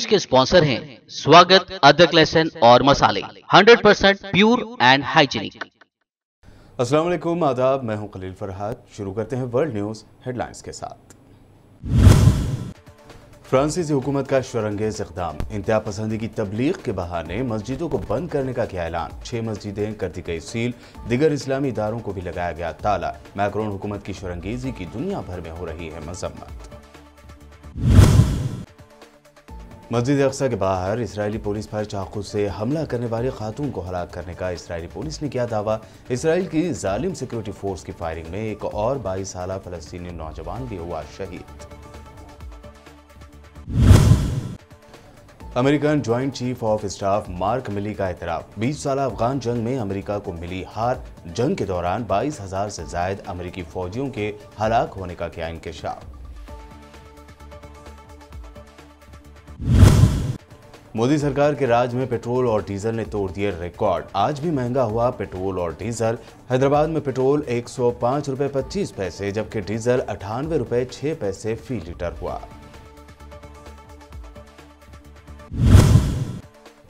news के sponsor हैं स्वागत अदरक लहसन और मसाले 100% परसेंट प्योर एंड हाइजीनिक अस्सलाम वालेकुम आदाब मैं हूं खलील फरहाद शुरू करते हैं वर्ल्ड न्यूज हेडलाइंस के साथ फ्रांसीसी हुकूमत का शरंगेज इकदाम इंतहा पसंदी की तबलीग के बहाने मस्जिदों को बंद करने का किया ऐलान छह मस्जिदें कर दी गई सील दिगर इस्लामी इदारों को भी लगाया गया ताला मैक्रोन हुकूमत की शरंगेजी की दुनिया भर में हो रही है मजम्मत मस्जिद अक्सा के बाहर इसराइली पुलिस पर चाकू से हमला करने वाली खातून को हलाक करने का इसराइली पुलिस ने किया दावा इसराइल की जालिम सिक्योरिटी फोर्स की फायरिंग में एक और बाईस साल फलस्तनी नौजवान भी हुआ शहीद American joint chief of staff Mark Milley का एतराफ बीस साल अफगान जंग में अमेरिका को मिली हार जंग के दौरान बाईस हजार से जायद अमेरिकी फौजियों के हलाक होने का किया इंकशाफ मोदी सरकार के राज में पेट्रोल और डीजल ने तोड़ दिए रिकॉर्ड आज भी महंगा हुआ पेट्रोल और डीजल हैदराबाद में पेट्रोल एक सौ रुपए पच्चीस पैसे जबकि डीजल अठानवे रुपए छह पैसे फी लीटर हुआ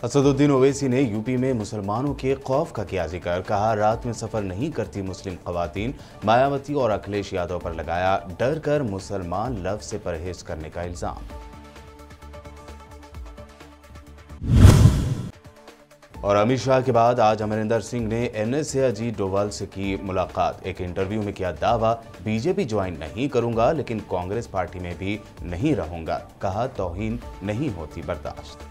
असदुद्दीन ओवैसी ने यूपी में मुसलमानों के खौफ का किया जिक्र कहा रात में सफर नहीं करती मुस्लिम खवतान मायावती और अखिलेश यादव पर लगाया डर कर मुसलमान लफ्ज से परहेज करने का इल्जाम और अमित शाह के बाद आज अमरिंदर सिंह ने एन एस अजीत डोवाल से की मुलाकात एक इंटरव्यू में किया दावा बीजेपी ज्वाइन नहीं करूंगा लेकिन कांग्रेस पार्टी में भी नहीं रहूंगा कहा तोहिन नहीं होती बर्दाश्त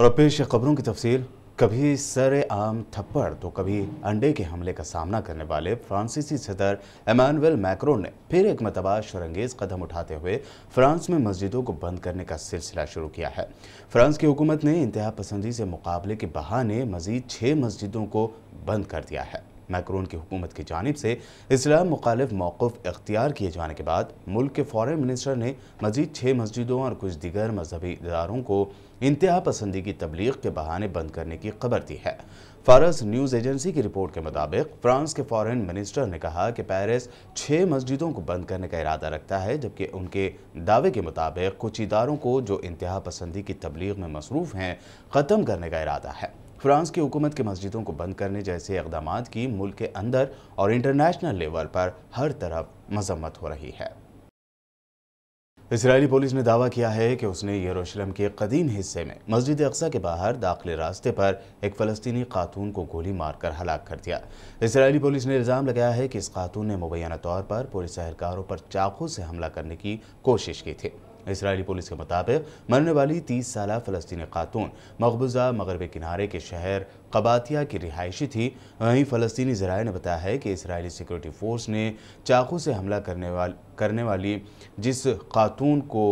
और पेश खबरों की तफसील कभी सर आम थप्पड़ तो कभी अंडे के हमले का सामना करने वाले फ्रांसीसी सदर एमानुअल मैक्रोन ने फिर एक मतबा शरंगेज कदम उठाते हुए फ्रांस में मस्जिदों को बंद करने का सिलसिला शुरू किया है फ्रांस की हुकूमत ने इंतहा पसंदी से मुकाबले के बहाने मजीद छः मस्जिदों को बंद कर दिया है मैक्रोन की हुकूमत की जानब से इस्लाम मुखालफ मौकफ अख्तियार किए जाने के बाद मुल्क के फॉरन मिनिस्टर ने मजीद छः मस्जिदों और कुछ दिगर मजहबी इदारों को इंतहा पसंदी की तबलीग के बहाने बंद करने की खबर दी है फारस न्यूज़ एजेंसी की रिपोर्ट के मुताबिक फ्रांस के फॉरेन मिनिस्टर ने कहा कि पेरिस छः मस्जिदों को बंद करने का इरादा रखता है जबकि उनके दावे के मुताबिक कुछ इदारों को जो इंतहा पसंदी की तबलीग में मसरूफ़ हैं ख़त्म करने का इरादा है फ्रांस की हुकूमत की मस्जिदों को बंद करने जैसे इकदाम की मुल्क के अंदर और इंटरनेशनल लेवल पर हर तरफ मजम्मत हो रही है इसराइली पुलिस ने दावा किया है कि उसने यरूशलेम के कदीम हिस्से में मस्जिद अक्सा के बाहर दाखिले रास्ते पर एक फ़लस्तीनी खातून को गोली मारकर हलाक कर दिया इसराइली पुलिस ने इल्ज़ाम लगाया है कि इस खातून ने मुबैना तौर पर पुलिस एहलकारों पर चाकू से हमला करने की कोशिश की थी इसराइली पुलिस के मुताबिक मरने वाली तीस साल फलस्तनी खातून मकबूजा मगरब किनारे के शहर कबातिया की रिहायशी थी वहीं फलस्तनी जराए ने बताया है कि इसराइली सिक्योरिटी फ़ोर्स ने चाकू से हमला करने वाल करने वाली जिस खातून को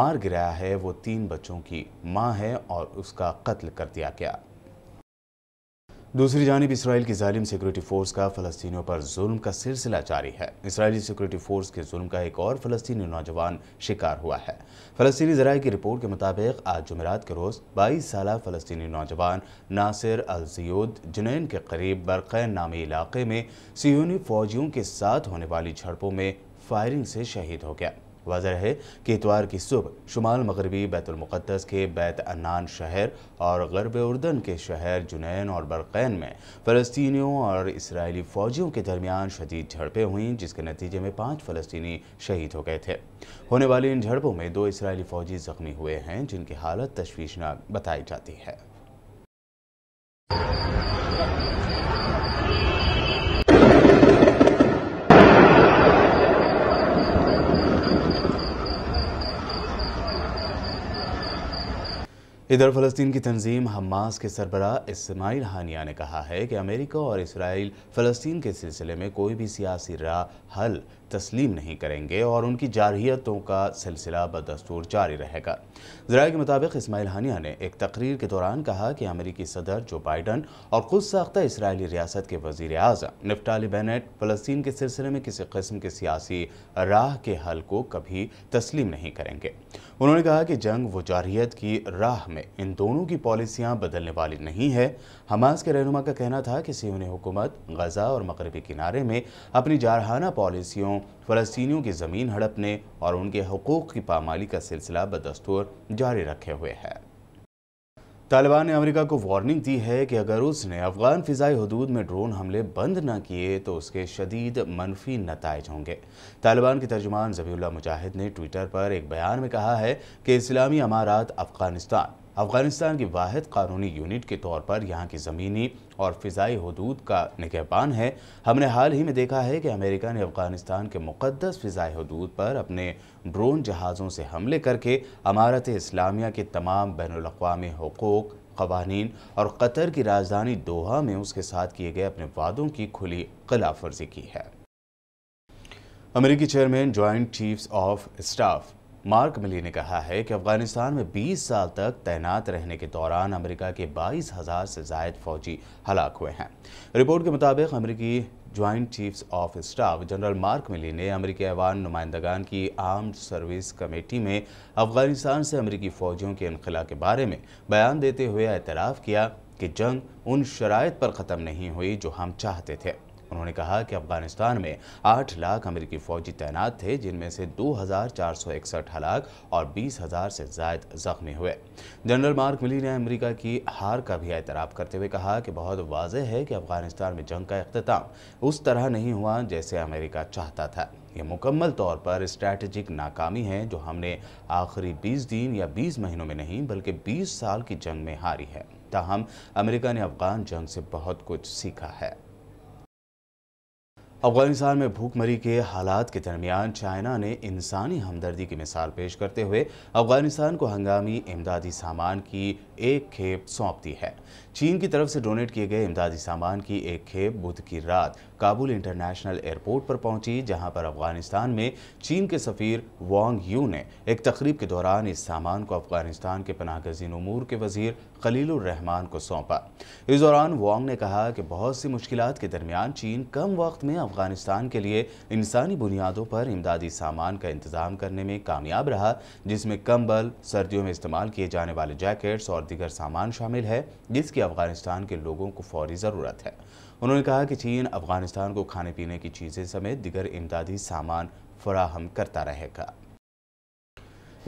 मार गिराया है वो तीन बच्चों की माँ है और उसका कत्ल कर दिया गया दूसरी जानब इसराइल की जालिम सिक्योरिटी फोर्स का फलस्तियों पर जुल्म का सिलसिला जारी है इसराइली सिक्योरिटी फोर्स के जुल्म का एक और फलस्तनी नौजवान शिकार हुआ है फ़लस्तनी जराये की रिपोर्ट के मुताबिक आज जमेरात के रोज़ बाईस साल फलस्तनी नौजवान नासिर अलजियोद जुनैन के करीब बरकैन नामी इलाके में सीहनी फौजियों के साथ होने वाली झड़पों में फायरिंग से शहीद हो गया वाजह है कि इतवार की सुबह शुमाल मगरबी बैतुलमक़दस के बैत अनान शहर और गरब उर्दन के शहर जुनैन और बरक़ैन में फ़लस्तियों और इसराइली फ़ौजियों के दरमियान शदीद झड़पें हुईं जिसके नतीजे में पाँच फ़लस्तनी शहीद हो गए थे होने वाली इन झड़पों में दो इसराइली फ़ौजी ज़ख्मी हुए हैं जिनकी हालत तशवीशनाक बताई जाती है इधर फलस्तीन की तंजीम हमास के सरबरा इसमाइल हानिया ने कहा है कि अमेरिका और इसराइल फ़लस्तीन के सिलसिले में कोई भी सियासी राह हल तस्लीम नहीं करेंगे और उनकी जारहीतों का सिलसिला बदस्तूर जारी रहेगा जरा के मुताबिक इसमाइल हानिया ने एक तकरीर के दौरान कहा कि अमेरिकी सदर जो बाइडन और खुद साख्ता इसराइली रियासत के वजीर अजम नफ्टाली बेनेट फ़लस्तीन के सिलसिले में किसी कस्म के सियासी राह के हल को कभी तस्लीम नहीं करेंगे उन्होंने कहा कि जंग व जारहीत की राह में इन दोनों की पॉलिसियाँ बदलने वाली नहीं है हमास के रहनुमा का कहना था कि सीहून हुकूमत गजा और मगरबी किनारे में अपनी जारहाना पॉलिसियों फ़लस्तियों की ज़मीन हड़पने और उनके हकूक़ की पामाली का सिलसिला बदस्तूर जारी रखे हुए है तालिबान ने अमेरिका को वार्निंग दी है कि अगर उसने अफगान फ़िज़ाई हदूद में ड्रोन हमले बंद न किए तो उसके शदीद मनफी नतज होंगे तालिबान के तर्जुमान जबील्ला मुजाहिद ने ट्विटर पर एक बयान में कहा है कि इस्लामी अमारात अफ़गानिस्तान अफगानिस्तान की वाद कानूनी यूनिट के तौर पर यहाँ की ज़मीनी और फ़ाई हदूद का निगहबान है हमने हाल ही में देखा है कि अमेरिका ने अफ़गानिस्तान के मुकदस फ़ाई हदूद पर अपने ड्रोन जहाज़ों से हमले करके अमारत इस्लामिया के तमाम बैन अवी हकूक़ कवानीन और कतर की राजधानी दोहा में उसके साथ किए गए अपने वादों की खुली खिलाफवर्जी की है अमेरिकी chairman joint chiefs of staff Mark Milley ने कहा है कि अफगानिस्तान में 20 साल तक तैनात रहने के दौरान अमेरिका के बाईस हजार से जायद फौजी हलाक हुए हैं रिपोर्ट के मुताबिक अमेरिकी joint chiefs of staff general Mark Milley ने अमेरिकी अवान नुमाइंदगान की आर्म्ड सर्विस कमेटी में अफगानिस्तान से अमेरिकी फौजियों के इनखला के बारे में बयान देते हुए एतराफ़ किया कि जंग उन शराय पर ख़त्म नहीं हुई जो हम चाहते थे उन्होंने कहा कि अफगानिस्तान में आठ लाख अमेरिकी फौजी तैनात थे जिनमें से दो हलाक और बीस से जायद जख्मी हुए जनरल मार्क मिली ने अमेरिका की हार का भी एतराफ़ करते हुए कहा कि बहुत वाज है कि अफगानिस्तान में जंग का अख्ताम उस तरह नहीं हुआ जैसे अमेरिका चाहता था यह मुकम्मल तौर पर स्ट्रैटेजिक नाकामी है जो हमने आखिरी बीस दिन या बीस महीनों में नहीं बल्कि बीस साल की जंग में हारी है ताहम अमेरिका ने अफगान जंग से बहुत कुछ सीखा है अफगानिस्तान में भूखमरी के हालात के दरमियान चाइना ने इंसानी हमदर्दी की मिसाल पेश करते हुए अफगानिस्तान को हंगामी इमदादी सामान की एक खेप सौंप दी है चीन की तरफ से डोनेट किए गए इमदादी सामान की एक खेप बुध की रात काबुल इंटरनेशनल एयरपोर्ट पर पहुंची जहां पर अफगानिस्तान में चीन के सफ़ीर वांग यू ने एक तकरीब के दौरान इस सामान को अफगानिस्तान के पनागजीन उमूर के वजीर खलीलरहमान को सौंपा इस दौरान वांग ने कहा कि बहुत सी मुश्किल के दरमियान चीन कम वक्त में अफगानिस्तान के लिए इंसानी बुनियादों पर इमदादी सामान का इंतजाम करने में कामयाब रहा जिसमें कम्बल सर्दियों में इस्तेमाल किए जाने वाले जैकेट्स और दीगर सामान शामिल है जिसकी की अफगानिस्तान के लोगों को फौरी ज़रूरत है उन्होंने कहा कि चीन अफगानिस्तान को खाने पीने की चीज़ें समेत दिगर इमदादी सामान फराहम करता रहेगा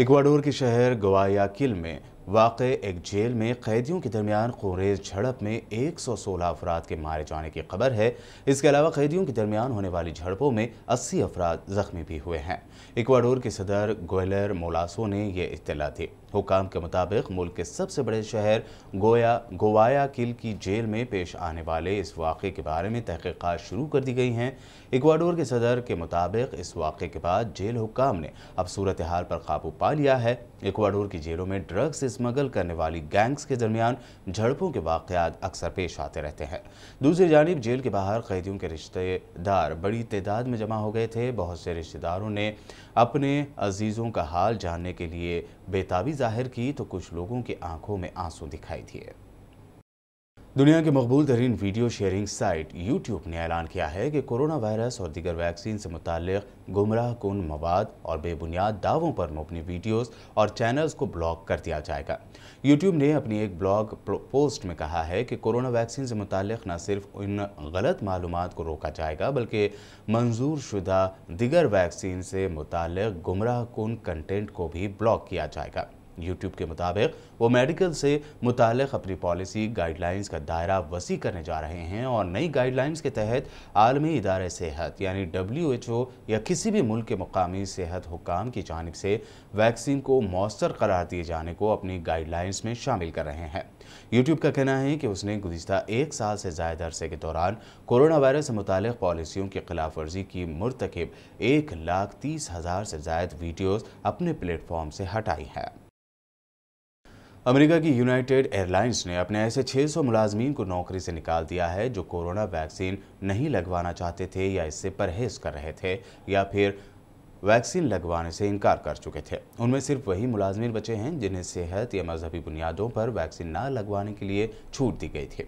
इक्वाडोर के शहर गवायाकिल में वाक़ एक जेल में कैदियों के दरमियान खुरेज झड़प में 116 अफराद के मारे जाने की खबर है इसके अलावा कैदियों के दरमियान होने वाली झड़पों में 80 अफराद जख्मी भी हुए हैं इक्वाडोर के सदर गोयलर मोलासो ने यह इतला दी हुकाम के मुताबिक मुल्क के सबसे बड़े शहर गोया गोवाया किल की जेल में पेश आने वाले इस वाक़े के बारे में तहकीक़ात शुरू कर दी गई हैं इक्वाडोर के सदर के मुताबिक इस वाक़े के बाद जेल हुकाम ने अब सूरत हाल पर काबू पा लिया है इक्वाडोर की जेलों में ड्रग्स स्मगल करने वाली गैंग्स के दरमियान झड़पों के वाक़ात अक्सर पेश आते रहते हैं दूसरी जानब जेल के बाहर कैदियों के रिश्तेदार बड़ी तदाद में जमा हो गए थे बहुत से रिश्तेदारों ने अपने अजीज़ों का हाल जानने के लिए बेताबी जाहिर की तो कुछ लोगों की आंखों में आंसू दिखाई दिए दुनिया के मकबूल तरीन वीडियो शेयरिंग साइट यूट्यूब ने ऐलान किया है कि कोरोना वायरस और दीगर वैक्सीन से मुतल गुमराह कन मवाद और बेबुनियाद दावों पर मबनी वीडियोस और चैनल्स को ब्लॉक कर दिया जाएगा यूट्यूब ने अपनी एक ब्लॉग पोस्ट में कहा है कि कोरोना वैक्सीन से मुतल न सिर्फ इन गलत मालूम को रोका जाएगा बल्कि मंजूर शुदा दिगर वैक्सीन से मुतल गुमराह कन कंटेंट को भी ब्लॉक किया जाएगा यूट्यूब के मुताबिक वो मेडिकल से मुतल अपनी पॉलिसी गाइडलाइंस का दायरा वसी करने जा रहे हैं और नई गाइडलाइंस के तहत आलमी इदार सेहत यानी डब्ल्यू एच ओ या किसी भी मुल्क के मकामी सेहत हुकाम की जानब से वैक्सीन को मौसर करार दिए जाने को अपनी गाइडलाइंस में शामिल कर रहे हैं यूट्यूब का कहना है कि उसने गुजशत एक साल से जायद अरसे के दौरान कोरोना वायरस से मुतल पॉलिसियों की खिलाफ वर्जी की मरतकब एक लाख तीस हज़ार से जायद वीडियोज़ अपने प्लेटफॉर्म से हटाई हैं अमेरिका की यूनाइटेड एयरलाइंस ने अपने ऐसे 600 मुलाजमीन को नौकरी से निकाल दिया है जो कोरोना वैक्सीन नहीं लगवाना चाहते थे या इससे परहेज कर रहे थे या फिर वैक्सीन लगवाने से इनकार कर चुके थे उनमें सिर्फ वही मुलाजमीन बचे हैं जिन्हें सेहत या मजहबी बुनियादों पर वैक्सीन न लगवाने के लिए छूट दी गई थी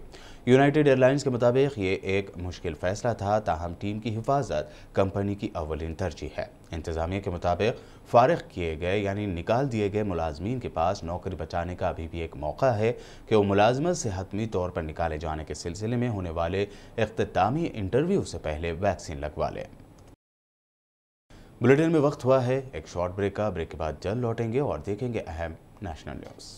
यूनाइटेड एयरलाइंस के मुताबिक ये एक मुश्किल फैसला था ताहम टीम की हिफाजत कंपनी की अवलिन तरजीह है इंतजामिया के मुताबिक फारग किए गए यानी निकाल दिए गए मुलाजमीन के पास नौकरी बचाने का अभी भी एक मौका है कि वो मुलाजमत से हतमी तौर पर निकाले जाने के सिलसिले में होने वाले अख्तामी इंटरव्यू से पहले वैक्सीन लगवा लें बुलेटिन में वक्त हुआ है एक शॉर्ट ब्रेक का ब्रेक के बाद जल्द लौटेंगे और देखेंगे अहम नेशनल न्यूज़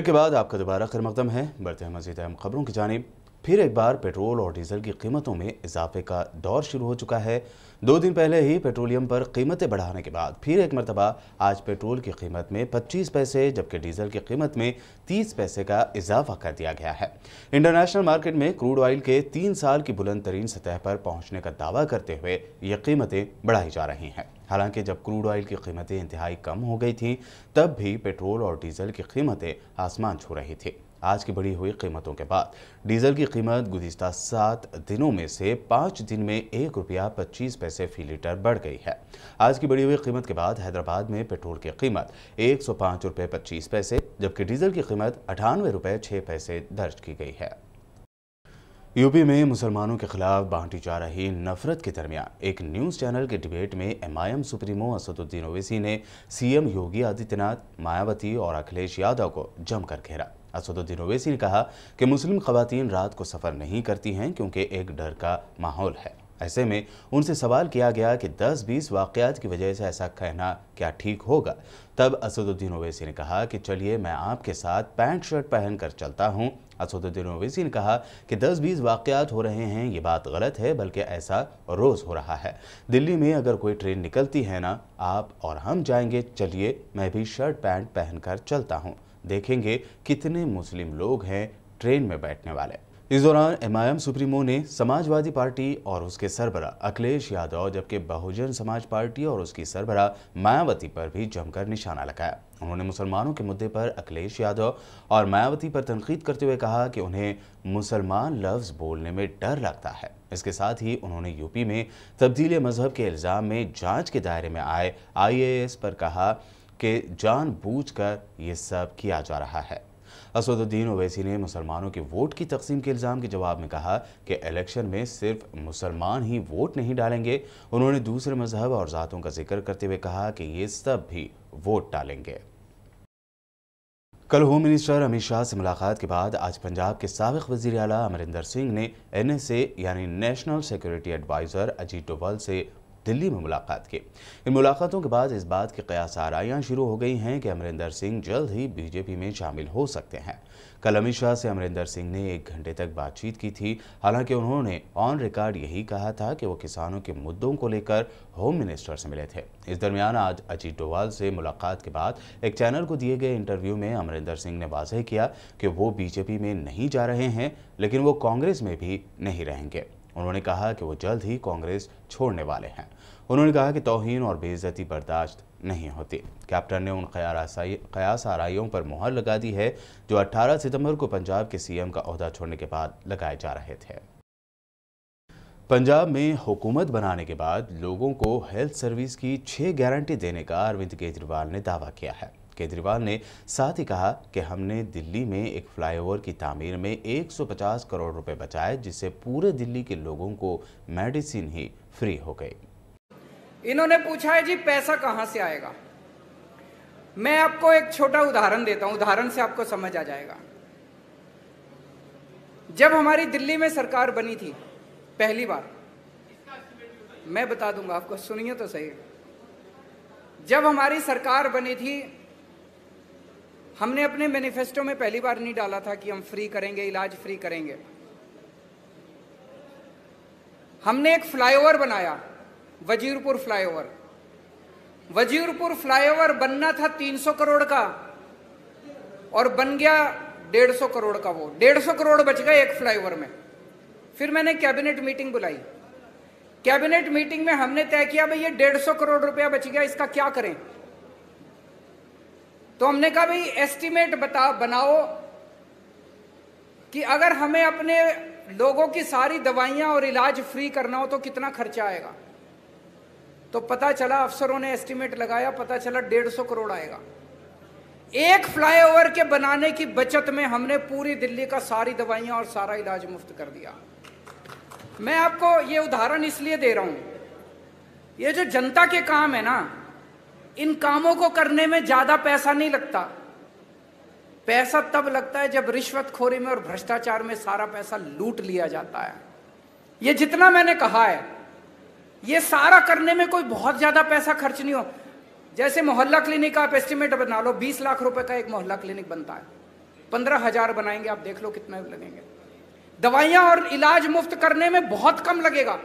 ब्रेक के बाद आपका दोबारा खर मकदम है बढ़ते हैं मजीद अहम खबरों की जानब फिर एक बार पेट्रोल और डीजल की कीमतों में इजाफे का दौर शुरू हो चुका है दो दिन पहले ही पेट्रोलियम पर कीमतें बढ़ाने के बाद फिर एक मरतबा आज पेट्रोल की कीमत में 25 पैसे जबकि डीजल की कीमत में 30 पैसे का इजाफा कर दिया गया है इंटरनेशनल मार्केट में क्रूड ऑयल के तीन साल की बुलंद तरीन सतह पर पहुंचने का दावा करते हुए ये कीमतें बढ़ाई जा रही हैं हालांकि जब क्रूड ऑयल की कीमतें इंतहाई कम हो गई थी तब भी पेट्रोल और डीजल की कीमतें आसमान छू रही थी आज की बढ़ी हुई कीमतों के बाद डीजल की कीमत गुजशत सात दिनों में से पाँच दिन में एक रुपया पच्चीस पैसे फी लीटर बढ़ गई है आज की बढ़ी हुई कीमत के बाद हैदराबाद में पेट्रोल की कीमत एक सौ पाँच रुपये पच्चीस पैसे जबकि डीजल की कीमत अठानवे रुपये छः पैसे दर्ज की गई है यूपी में मुसलमानों के खिलाफ बांटी जा रही नफरत के दरमियान एक न्यूज़ चैनल के डिबेट में एमआईएम सुप्रीमो असदुद्दीन ओवैसी ने सीएम योगी आदित्यनाथ मायावती और अखिलेश यादव को जमकर घेरा असदुद्दीन ओवैसी ने कहा कि मुस्लिम खवतिन रात को सफ़र नहीं करती हैं क्योंकि एक डर का माहौल है ऐसे में उनसे सवाल किया गया कि 10-20 वाक़ात की वजह से ऐसा कहना क्या ठीक होगा तब असदुद्दीन ओवैसी ने कहा कि चलिए मैं आपके साथ पैंट शर्ट पहन कर चलता हूँ असदुद्दीन ओवैसी ने कहा कि 10-20 वाक़ात हो रहे हैं ये बात गलत है बल्कि ऐसा रोज़ हो रहा है दिल्ली में अगर कोई ट्रेन निकलती है ना आप और हम जाएंगे चलिए मैं भी शर्ट पैंट पहन कर चलता हूँ देखेंगे कितने मुस्लिम लोग हैं ट्रेन में बैठने वाले इस दौरान एमआईएम सुप्रीमो ने समाजवादी पार्टी और उसके सरबरा अखिलेश यादव जबकि बहुजन समाज पार्टी और उसकी सरबरा मायावती पर भी जमकर निशाना लगाया उन्होंने मुसलमानों के मुद्दे पर अखिलेश यादव और मायावती पर तनकीद करते हुए कहा कि उन्हें मुसलमान लफ्ज़ बोलने में डर लगता है इसके साथ ही उन्होंने यूपी में तब्दील मजहब के इल्ज़ाम में जाँच के दायरे में आए आई पर कहा कि जानबूझकर ये सब किया जा रहा है असदुद्दीन ओवैसी ने मुसलमानों के वोट की तकसीम के इल्ज़ाम के जवाब में कहा कि इलेक्शन में सिर्फ मुसलमान ही वोट नहीं डालेंगे उन्होंने दूसरे मजहब और ज़ातों का जिक्र करते हुए कहा कि ये सब भी वोट डालेंगे कल होम मिनिस्टर अमित शाह से मुलाकात के बाद आज पंजाब के सबक वजी अला अमरिंदर सिंह ने एन एस ए यानी national security adviser Ajit Doval से दिल्ली में मुलाकात की इन मुलाकातों के बाद इस बात की कयास आरियाँ शुरू हो गई हैं कि अमरिंदर सिंह जल्द ही बीजेपी में शामिल हो सकते हैं कल अमित शाह से अमरिंदर सिंह ने एक घंटे तक बातचीत की थी हालांकि उन्होंने ऑन रिकॉर्ड यही कहा था कि वो किसानों के मुद्दों को लेकर होम मिनिस्टर से मिले थे इस दरमियान आज अजीत डोवाल से मुलाकात के बाद एक चैनल को दिए गए इंटरव्यू में अमरिंदर सिंह ने वाजह किया कि वो बीजेपी में नहीं जा रहे हैं लेकिन वो कांग्रेस में भी नहीं रहेंगे उन्होंने कहा कि वो जल्द ही कांग्रेस छोड़ने वाले हैं उन्होंने कहा कि तोहन और बेइज्जती बर्दाश्त नहीं होती कैप्टन ने उन कयास आरइयों पर मुहर लगा दी है जो 18 सितंबर को पंजाब के सीएम का अहदा छोड़ने के बाद लगाए जा रहे थे पंजाब में हुकूमत बनाने के बाद लोगों को हेल्थ सर्विस की छह गारंटी देने का अरविंद केजरीवाल ने दावा किया है केजरीवाल ने साथ ही कहा कि हमने दिल्ली में एक फ्लाईओवर की तामीर में 150 करोड़ रुपए बचाए जिससे पूरे दिल्ली के लोगों को मेडिसिन ही फ्री हो गई इन्होंने पूछा है जी पैसा कहाँ से आएगा मैं आपको एक छोटा उदाहरण देता हूं उदाहरण से आपको समझ आ जाएगा जब हमारी दिल्ली में सरकार बनी थी पहली बार मैं बता दूंगा आपको सुनिए तो सही जब हमारी सरकार बनी थी हमने अपने मैनिफेस्टो में पहली बार नहीं डाला था कि हम फ्री करेंगे इलाज फ्री करेंगे हमने एक फ्लाईओवर बनाया वजीरपुर फ्लाईओवर वजीरपुर फ्लाईओवर बनना था 300 करोड़ का और बन गया 150 करोड़ का वो 150 करोड़ बच गए एक फ्लाईओवर में फिर मैंने कैबिनेट मीटिंग बुलाई कैबिनेट मीटिंग में हमने तय किया भाई ये 150 करोड़ रुपया बच गया इसका क्या करें तो हमने कहा भाई एस्टिमेट बता बनाओ कि अगर हमें अपने लोगों की सारी दवाइयां और इलाज फ्री करना हो तो कितना खर्चा आएगा तो पता चला अफसरों ने एस्टिमेट लगाया पता चला डेढ़ सौ करोड़ आएगा एक फ्लाईओवर के बनाने की बचत में हमने पूरी दिल्ली का सारी दवाइयां और सारा इलाज मुफ्त कर दिया मैं आपको ये उदाहरण इसलिए दे रहा हूं ये जो जनता के काम है ना इन कामों को करने में ज्यादा पैसा नहीं लगता पैसा तब लगता है जब रिश्वतखोरी में और भ्रष्टाचार में सारा पैसा लूट लिया जाता है ये जितना मैंने कहा है ये सारा करने में कोई बहुत ज्यादा पैसा खर्च नहीं हो जैसे मोहल्ला क्लिनिक आप एस्टिमेट बना लो बीस लाख रुपए का एक मोहल्ला क्लिनिक बनता है पंद्रह हजार बनाएंगे आप देख लो कितने लगेंगे दवाइयां और इलाज मुफ्त करने में बहुत कम लगेगा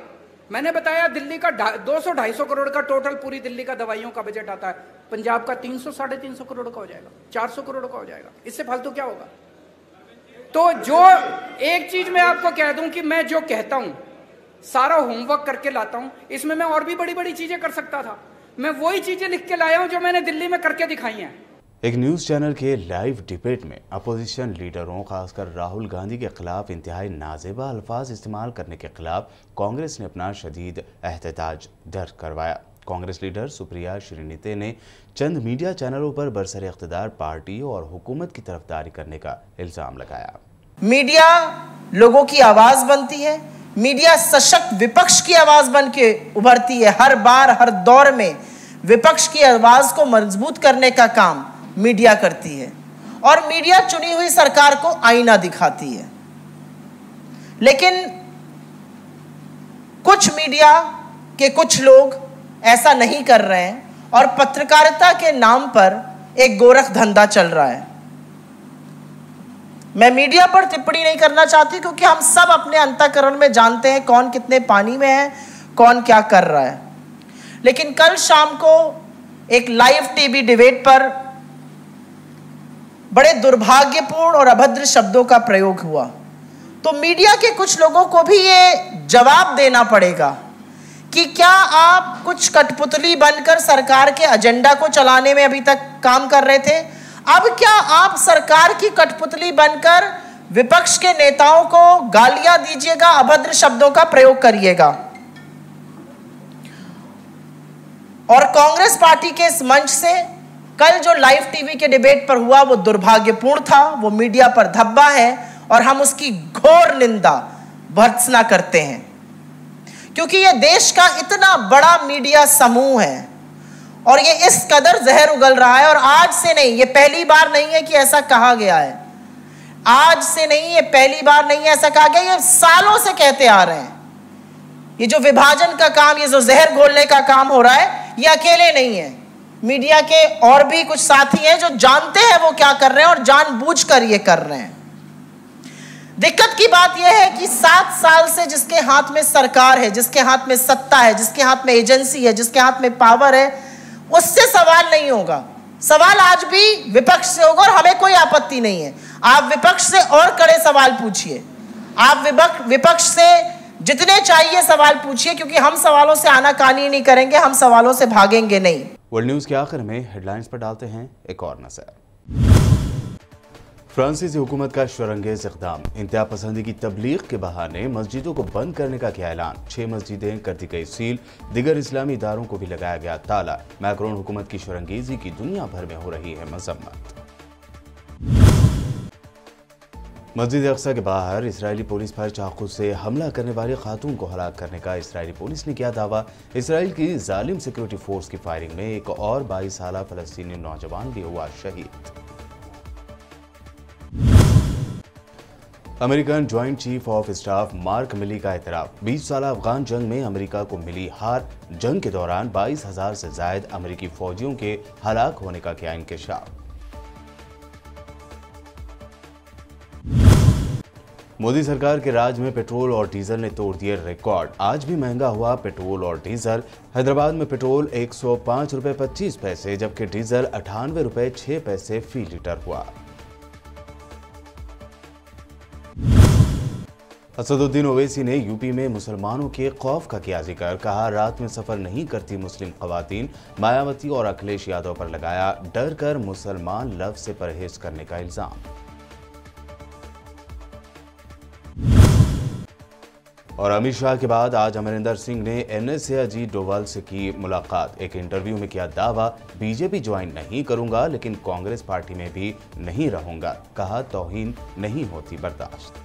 मैंने बताया दिल्ली का दो सौ ढाई सौ करोड़ का टोटल पूरी दिल्ली का दवाइयों का बजट आता है पंजाब का तीन सौ साढ़े तीन सौ करोड़ का हो जाएगा चार सौ करोड़ का हो जाएगा इससे फालतू क्या होगा तो जो एक चीज मैं आपको कह दूं कि मैं जो कहता हूं सारा होमवर्क करके लाता हूं इसमें मैं और भी बड़ी बड़ी चीजें कर सकता था मैं वही चीजें लिख के लाया हूं जो मैंने दिल्ली में करके दिखाई हैं एक न्यूज़ चैनल के लाइव डिबेट में अपोजिशन लीडरों खासकर राहुल गांधी के खिलाफ इंतहाई नाजेबा अल्फाज इस्तेमाल करने के खिलाफ कांग्रेस ने अपना शदीद एहतजाज दर्ज करवाया कांग्रेस लीडर सुप्रिया श्रीनीते ने चंद मीडिया चैनलों पर बरसर इकतदार पार्टी और हुकूमत की तरफदारी करने का इल्ज़ाम लगाया मीडिया लोगों की आवाज़ बनती है मीडिया सशक्त विपक्ष की आवाज़ बन के उभरती है हर बार हर दौर में विपक्ष की आवाज़ को मजबूत करने का काम मीडिया करती है और मीडिया चुनी हुई सरकार को आईना दिखाती है लेकिन कुछ मीडिया के कुछ लोग ऐसा नहीं कर रहे हैं और पत्रकारिता के नाम पर एक गोरख धंधा चल रहा है मैं मीडिया पर टिप्पणी नहीं करना चाहती क्योंकि हम सब अपने अंतकरण में जानते हैं कौन कितने पानी में है कौन क्या कर रहा है लेकिन कल शाम को एक लाइव टीवी डिबेट पर बड़े दुर्भाग्यपूर्ण और अभद्र शब्दों का प्रयोग हुआ तो मीडिया के कुछ लोगों को भी ये जवाब देना पड़ेगा कि क्या आप कुछ कठपुतली बनकर सरकार के एजेंडा को चलाने में अभी तक काम कर रहे थे अब क्या आप सरकार की कठपुतली बनकर विपक्ष के नेताओं को गालियां दीजिएगा अभद्र शब्दों का प्रयोग करिएगा और कांग्रेस पार्टी के इस मंच से कल जो लाइव टीवी के डिबेट पर हुआ वो दुर्भाग्यपूर्ण था वो मीडिया पर धब्बा है और हम उसकी घोर निंदा भर्त्सना करते हैं क्योंकि ये देश का इतना बड़ा मीडिया समूह है और ये इस कदर जहर उगल रहा है और आज से नहीं ये पहली बार नहीं है कि ऐसा कहा गया है आज से नहीं ये पहली बार नहीं है ऐसा कहा गया ये सालों से कहते आ रहे हैं ये जो विभाजन का काम ये जो जहर घोलने का काम हो रहा है ये अकेले नहीं है मीडिया के और भी कुछ साथी हैं जो जानते हैं वो क्या कर रहे हैं और जानबूझकर ये कर रहे हैं दिक्कत की बात यह है कि सात साल से जिसके हाथ में सरकार है जिसके हाथ में सत्ता है जिसके हाथ में एजेंसी है जिसके हाथ में पावर है उससे सवाल नहीं होगा सवाल आज भी विपक्ष से होगा और हमें कोई आपत्ति नहीं है आप विपक्ष से और कड़े सवाल पूछिए आप विपक्ष से जितने चाहिए सवाल पूछिए क्योंकि हम सवालों से कानी नहीं करेंगे हम सवालों से भागेंगे नहीं वर्ल्ड न्यूज के आखिर में हेडलाइंस पर डालते हैं एक और नजर फ्रांसीसी हुकूमत का शरंगेज इकदाम इंतहा पसंदी की तबलीग के बहाने मस्जिदों को बंद करने का किया ऐलान छह मस्जिदें कर दी गई सील दिगर इस्लामी इदारों को भी लगाया गया ताला मैक्रोन हुकूमत की शरंगेजी की दुनिया भर में हो रही है मजम्मत मस्जिद अक्सा के बाहर इसराइली पुलिस पर चाकू से हमला करने वाली खातून को हलाक करने का इसराइली पुलिस ने किया दावा इसराइल की जालिम सिक्योरिटी फोर्स की फायरिंग में एक और बाईस साल फलस्तीनी नौजवान भी हुआ शहीद American joint chief of staff Mark Milley का एतराफ बीस साल अफगान जंग में अमेरिका को मिली हार जंग के दौरान बाईस हजार से जायद अमेरिकी फौजियों के हलाक होने का किया इंकशाफ मोदी सरकार के राज में पेट्रोल और डीजल ने तोड़ दिए रिकॉर्ड आज भी महंगा हुआ पेट्रोल और डीजल हैदराबाद में पेट्रोल एक सौ रुपए पच्चीस पैसे जबकि डीजल अठानवे रुपए छह पैसे फी लीटर हुआ असदुद्दीन ओवैसी ने यूपी में मुसलमानों के खौफ का किया जिक्र कहा रात में सफर नहीं करती मुस्लिम खवतान मायावती और अखिलेश यादव पर लगाया डर कर मुसलमान लफ्ज से परहेज करने का इल्जाम और अमित शाह के बाद आज अमरिंदर सिंह ने एन एस अजीत डोवाल से की मुलाकात एक इंटरव्यू में किया दावा बीजेपी ज्वाइन नहीं करूंगा लेकिन कांग्रेस पार्टी में भी नहीं रहूंगा कहा तोहिन नहीं होती बर्दाश्त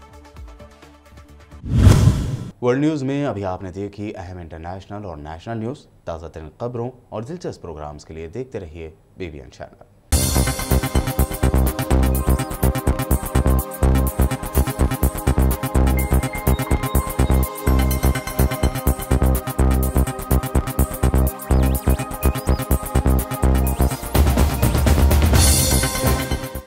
वर्ल्ड न्यूज़ में अभी आपने देखी अहम इंटरनेशनल और नेशनल न्यूज़ ताज़ा तरीन खबरों और दिलचस्प प्रोग्राम्स के लिए देखते रहिए बीबीएन चैनल